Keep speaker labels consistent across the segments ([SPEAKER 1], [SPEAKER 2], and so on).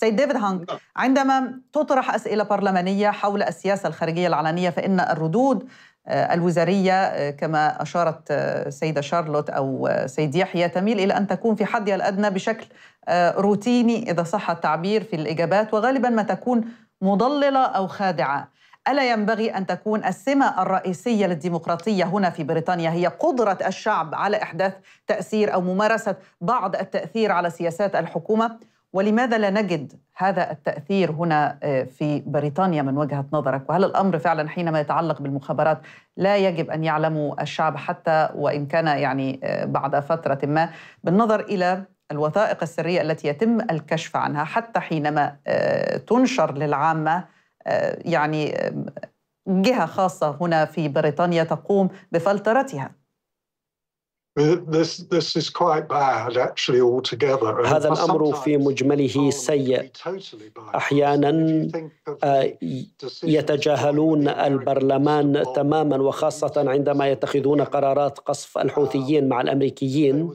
[SPEAKER 1] سيد ديفيد هانج آه. عندما تطرح أسئلة برلمانية حول السياسة الخارجية العلنية فإن الردود آه، الوزارية آه، كما أشارت سيدة شارلوت أو سيد يحيى تميل إلى أن تكون في حدها الأدنى بشكل روتيني إذا صح التعبير في الإجابات وغالبا ما تكون مضللة أو خادعة ألا ينبغي أن تكون السمة الرئيسية للديمقراطية هنا في بريطانيا هي قدرة الشعب على إحداث تأثير أو ممارسة بعض التأثير على سياسات الحكومة؟ ولماذا لا نجد هذا التأثير هنا آه، في بريطانيا من وجهة نظرك وهل الأمر فعلا حينما يتعلق بالمخابرات لا يجب أن يعلموا الشعب حتى وإن كان يعني آه، بعد فترة ما بالنظر إلى الوثائق السرية التي يتم الكشف عنها حتى حينما آه، تنشر للعامة يعني جهة خاصة هنا في بريطانيا تقوم بفلترتها
[SPEAKER 2] This, this is quite bad actually altogether. هذا الأمر في مجمله سيء أحيانا آه، يتجاهلون البرلمان تماما وخاصة عندما يتخذون قرارات قصف الحوثيين مع um, الأمريكيين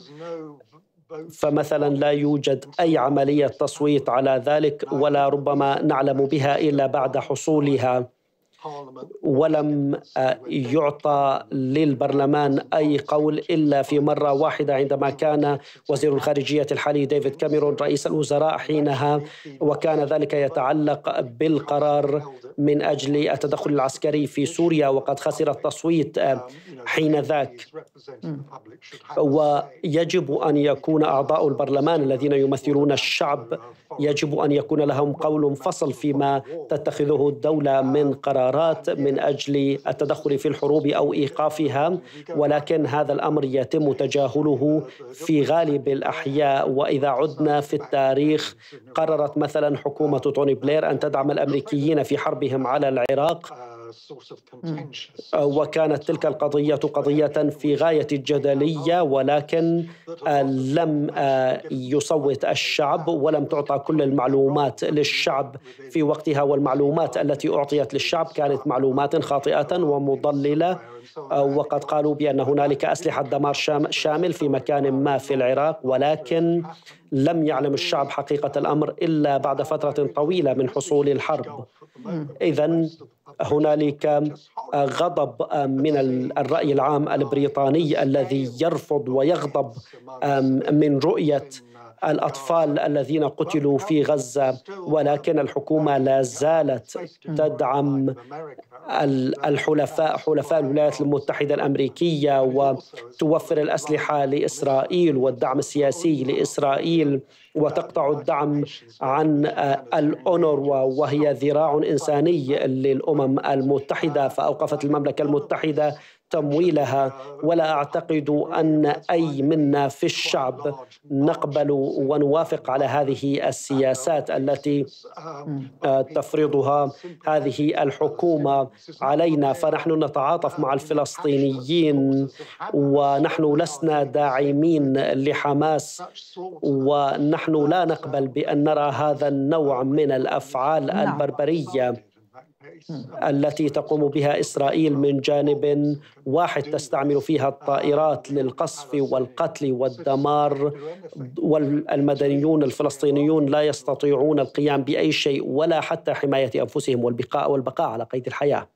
[SPEAKER 2] فمثلا لا يوجد اي عمليه تصويت على ذلك ولا ربما نعلم بها الا بعد حصولها ولم آه، يعطى للبرلمان أي قول إلا في مرة واحدة عندما كان وزير الخارجية الحالي ديفيد كاميرون رئيس الوزراء حينها وكان ذلك يتعلق بالقرار من أجل التدخل العسكري في سوريا وقد خسر التصويت آه، حينذاك ويجب أن يكون أعضاء البرلمان الذين يمثلون الشعب يجب أن يكون لهم قول فصل فيما تتخذه الدولة من قرار القرارات من أجل التدخل في الحروب أو إيقافها ولكن هذا الأمر يتم تجاهله في غالب الأحياء وإذا عدنا في التاريخ قررت مثلا حكومة توني بلير أن تدعم الأمريكيين في حربهم على العراق Hmm. وكانت تلك القضية قضية في غاية الجدلية ولكن آه، لم آه، يصوت الشعب ولم تعطى كل المعلومات للشعب في وقتها والمعلومات التي أعطيت للشعب كانت معلومات خاطئة ومضللة آه، وقد قالوا بأن هنالك أسلحة دمار شامل في مكان ما في العراق ولكن لم يعلم الشعب حقيقة الأمر إلا بعد فترة طويلة من حصول الحرب hmm. إذا هنالك غضب من الراي العام البريطاني الذي يرفض ويغضب من رؤيه الأطفال الذين قتلوا في غزة ولكن الحكومة لا زالت تدعم الحلفاء حلفاء الولايات المتحدة الأمريكية وتوفر الأسلحة لإسرائيل والدعم السياسي لإسرائيل وتقطع الدعم عن آه، الأونروا وهي ذراع إنساني للأمم المتحدة فأوقفت المملكة المتحدة تمويلها ولا أعتقد أن أي منا في الشعب نقبل ونوافق على هذه السياسات التي آه، تفرضها هذه الحكومة علينا فنحن نتعاطف مع الفلسطينيين ونحن لسنا داعمين لحماس ونحن لا نقبل بأن نرى هذا النوع من الأفعال نعم. البربرية التي تقوم بها إسرائيل من جانب واحد تستعمل فيها الطائرات للقصف والقتل والدمار والمدنيون الفلسطينيون لا يستطيعون القيام بأي شيء ولا حتى حماية أنفسهم والبقاء والبقاء على قيد الحياة